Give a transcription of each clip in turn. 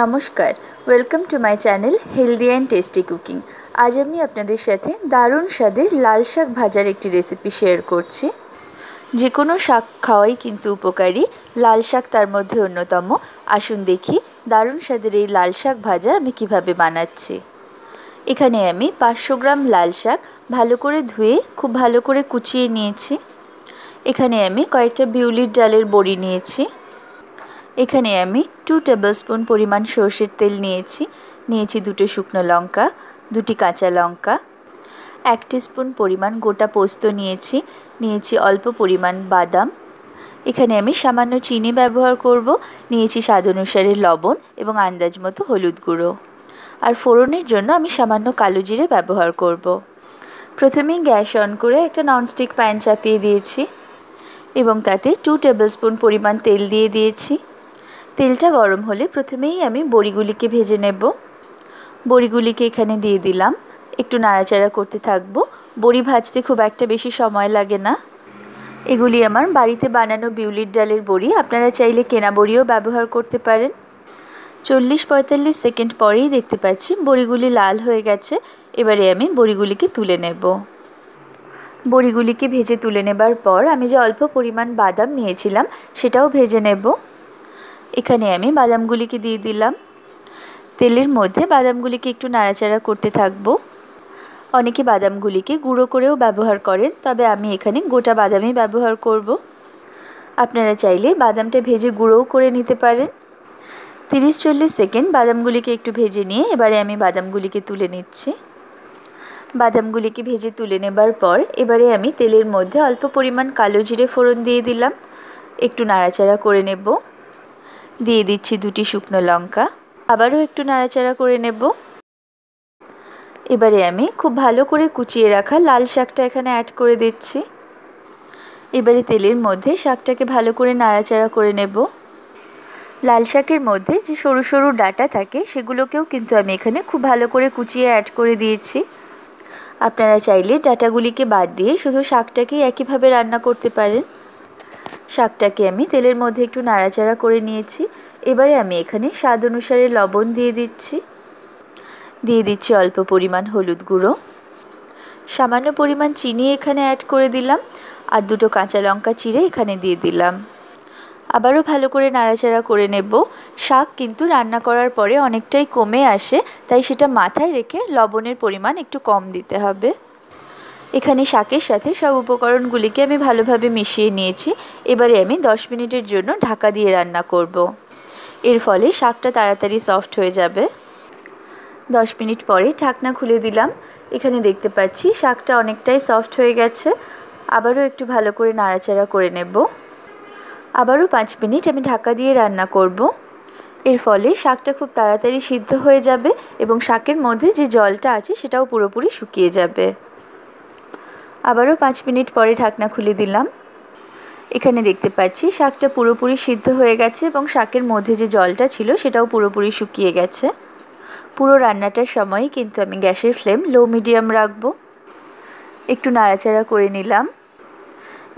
নমস্কার welcome to my channel healthy and tasty cooking আজ আমি আপনাদের সাথে দারুণ স্বাদের লাল শাক ভাজার একটি রেসিপি শেয়ার করছি যে কোনো শাক খাওয়াই কিন্তু উপকারী লাল শাক তার মধ্যে অন্যতম আসুন দেখি দারুণ স্বাদের এই লাল শাক ভাজা আমি কিভাবে বানাচ্ছি এখানে আমি পাঁচশো গ্রাম লাল শাক ভালো করে ধুয়ে খুব ভালো করে কুচিয়ে নিয়েছি এখানে আমি কয়েকটা বিউলির ডালের বড়ি নিয়েছি এখানে আমি টু স্পুন পরিমাণ সর্ষের তেল নিয়েছি নিয়েছি দুটো শুকনো লঙ্কা দুটি কাঁচা লঙ্কা এক স্পুন পরিমাণ গোটা পোস্ত নিয়েছি নিয়েছি অল্প পরিমাণ বাদাম এখানে আমি সামান্য চিনি ব্যবহার করব নিয়েছি স্বাদ অনুসারে লবণ এবং আন্দাজ মতো হলুদ গুঁড়ো আর ফোড়নের জন্য আমি সামান্য কালো জিরে ব্যবহার করব। প্রথমেই গ্যাস অন করে একটা ননস্টিক প্যান চাপিয়ে দিয়েছি এবং তাতে টু স্পুন পরিমাণ তেল দিয়ে দিয়েছি তেলটা গরম হলে প্রথমেই আমি বড়িগুলিকে ভেজে নেব বড়িগুলিকে এখানে দিয়ে দিলাম একটু নাড়াচাড়া করতে থাকব বড়ি ভাজতে খুব একটা বেশি সময় লাগে না এগুলি আমার বাড়িতে বানানো বিউলির ডালের বড়ি আপনারা চাইলে কেনা বড়িও ব্যবহার করতে পারেন চল্লিশ পঁয়তাল্লিশ সেকেন্ড পরেই দেখতে পাচ্ছি বড়িগুলি লাল হয়ে গেছে এবারে আমি বড়িগুলিকে তুলে নেব বড়িগুলিকে ভেজে তুলে নেবার পর আমি যে অল্প পরিমাণ বাদাম নিয়েছিলাম সেটাও ভেজে নেব এখানে আমি বাদামগুলিকে দিয়ে দিলাম তেলের মধ্যে বাদামগুলিকে একটু নাড়াচাড়া করতে থাকবো অনেকে বাদামগুলিকে গুঁড়ো করেও ব্যবহার করেন তবে আমি এখানে গোটা বাদামই ব্যবহার করব। আপনারা চাইলে বাদামটা ভেজে গুঁড়োও করে নিতে পারেন তিরিশ চল্লিশ সেকেন্ড বাদামগুলিকে একটু ভেজে নিয়ে এবারে আমি বাদামগুলিকে তুলে নিচ্ছি বাদামগুলিকে ভেজে তুলে নেবার পর এবারে আমি তেলের মধ্যে অল্প পরিমাণ কালো জিরে ফোড়ন দিয়ে দিলাম একটু নাড়াচাড়া করে নেবো দিয়ে দিচ্ছি দুটি শুকনো লঙ্কা আবারও একটু নাড়াচাড়া করে নেব এবারে আমি খুব ভালো করে কুচিয়ে রাখা লাল শাকটা এখানে অ্যাড করে দিচ্ছি এবারে তেলের মধ্যে শাকটাকে ভালো করে নাড়াচাড়া করে নেব লাল শাকের মধ্যে যে সরু সরু ডাটা থাকে সেগুলোকেও কিন্তু আমি এখানে খুব ভালো করে কুচিয়ে অ্যাড করে দিয়েছি আপনারা চাইলে ডাটাগুলিকে বাদ দিয়ে শুধু শাকটাকেই একইভাবে রান্না করতে পারেন শাকটাকে আমি তেলের মধ্যে একটু নাড়াচাড়া করে নিয়েছি এবারে আমি এখানে স্বাদ অনুসারে লবণ দিয়ে দিচ্ছি দিয়ে দিচ্ছি অল্প পরিমাণ হলুদ গুঁড়ো সামান্য পরিমাণ চিনি এখানে অ্যাড করে দিলাম আর দুটো কাঁচা লঙ্কা চিড়ে এখানে দিয়ে দিলাম আবারও ভালো করে নাড়াচাড়া করে নেব শাক কিন্তু রান্না করার পরে অনেকটাই কমে আসে তাই সেটা মাথায় রেখে লবণের পরিমাণ একটু কম দিতে হবে এখানে শাকের সাথে সব উপকরণগুলিকে আমি ভালোভাবে মিশিয়ে নিয়েছি এবারে আমি 10 মিনিটের জন্য ঢাকা দিয়ে রান্না করব। এর ফলে শাকটা তাড়াতাড়ি সফট হয়ে যাবে 10 মিনিট পরে ঢাকনা খুলে দিলাম এখানে দেখতে পাচ্ছি শাকটা অনেকটাই সফট হয়ে গেছে আবারও একটু ভালো করে নাড়াচাড়া করে নেব আবারও পাঁচ মিনিট আমি ঢাকা দিয়ে রান্না করব। এর ফলে শাকটা খুব তাড়াতাড়ি সিদ্ধ হয়ে যাবে এবং শাকের মধ্যে যে জলটা আছে সেটাও পুরোপুরি শুকিয়ে যাবে আবারও পাঁচ মিনিট পরে ঢাকনা খুলে দিলাম এখানে দেখতে পাচ্ছি শাকটা পুরোপুরি সিদ্ধ হয়ে গেছে এবং শাকের মধ্যে যে জলটা ছিল সেটাও পুরোপুরি শুকিয়ে গেছে পুরো রান্নাটার সময় কিন্তু আমি গ্যাসের ফ্লেম লো মিডিয়াম রাখবো একটু নাড়াচাড়া করে নিলাম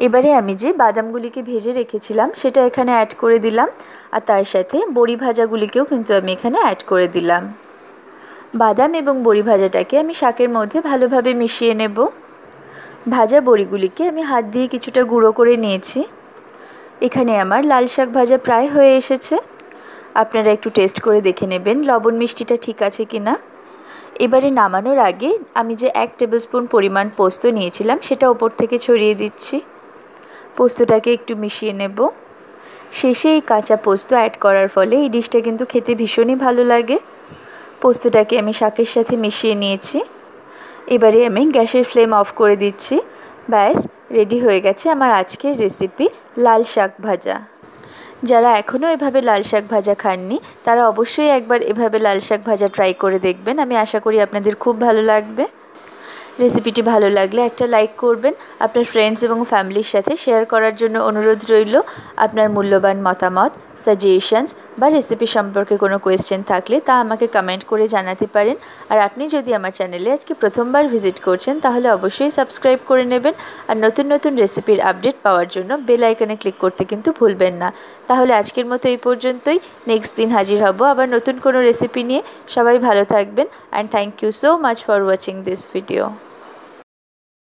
এবারে আমি যে বাদামগুলিকে ভেজে রেখেছিলাম সেটা এখানে অ্যাড করে দিলাম আর তার সাথে বড়ি ভাজাগুলিকেও কিন্তু আমি এখানে অ্যাড করে দিলাম বাদাম এবং বড়ি ভাজাটাকে আমি শাকের মধ্যে ভালোভাবে মিশিয়ে নেবো ভাজা বড়িগুলিকে আমি হাত দিয়ে কিছুটা গুঁড়ো করে নিয়েছি এখানে আমার লাল শাক ভাজা প্রায় হয়ে এসেছে আপনারা একটু টেস্ট করে দেখে নেবেন লবণ মিষ্টিটা ঠিক আছে কি না এবারে নামানোর আগে আমি যে এক টেবিল স্পুন পরিমাণ পোস্ত নিয়েছিলাম সেটা ওপর থেকে ছড়িয়ে দিচ্ছি পোস্তটাকে একটু মিশিয়ে নেব শেষে এই কাঁচা পোস্ত অ্যাড করার ফলে এই ডিশটা কিন্তু খেতে ভীষণই ভালো লাগে পোস্তটাকে আমি শাকের সাথে মিশিয়ে নিয়েছি এবারে আমি গ্যাসের ফ্লেম অফ করে দিচ্ছি ব্যাস রেডি হয়ে গেছে আমার আজকের রেসিপি লাল শাক ভাজা যারা এখনও এভাবে লাল শাক ভাজা খাননি তারা অবশ্যই একবার এভাবে লাল শাক ভাজা ট্রাই করে দেখবেন আমি আশা করি আপনাদের খুব ভালো লাগবে রেসিপিটি ভালো লাগলে একটা লাইক করবেন আপনার ফ্রেন্ডস এবং ফ্যামিলির সাথে শেয়ার করার জন্য অনুরোধ রইল আপনার মূল্যবান মতামত সাজেশনস বা রেসিপি সম্পর্কে কোনো কোয়েশ্চেন থাকলে তা আমাকে কমেন্ট করে জানাতে পারেন আর আপনি যদি আমার চ্যানেলে আজকে প্রথমবার ভিজিট করছেন তাহলে অবশ্যই সাবস্ক্রাইব করে নেবেন আর নতুন নতুন রেসিপির আপডেট পাওয়ার জন্য বেল আইকনে ক্লিক করতে কিন্তু ভুলবেন না তাহলে আজকের মতো এই পর্যন্তই নেক্সট দিন হাজির হব আবার নতুন কোনো রেসিপি নিয়ে সবাই ভালো থাকবেন and thank you so much for watching this video